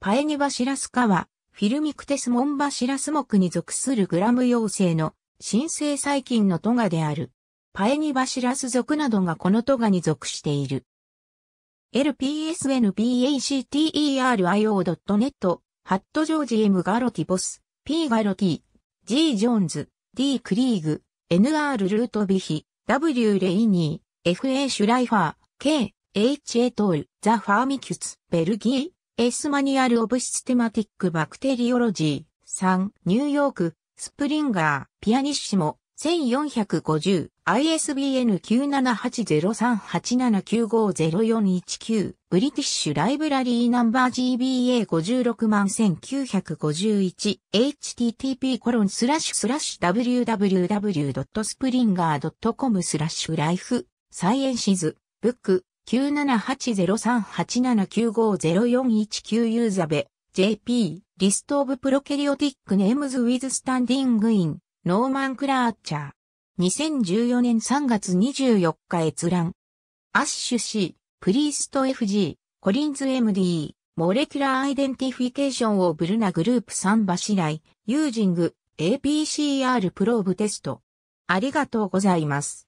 パエニバシラス科は、フィルミクテスモンバシラス木に属するグラム陽性の新生細菌のトガである。パエニバシラス属などがこのトガに属している。lpsnbacterio.net ハットジョージ M ガロティボス P ガロティ G ジョーンズ D クリーグ NR ルートビヒ W レイニー FA シュライファー K H エトールザファーミキュツベルギーエースマニュアル・オブ・システマティック・バクテリオロジー3、ニューヨーク、スプリンガー、ピアニッシモ、1450、ISBN 9780387950419、ブリティッシュライブラリーナンバー g b a 5 6 1 9 5 1 http コロンスラッシュスラッシュ www.springer.com スラッシュライフ、サイエンシズ、ブック、9780387950419ユーザベ、JP、リストオブプロケリオティックネームズウィズスタンディングイン、ノーマンクラーチャー。2014年3月24日閲覧。アッシュ C、プリースト FG、コリンズ MD、モレキュラーアイデンティフィケーションをブルナグループ3柱来、ユージング、APCR プローブテスト。ありがとうございます。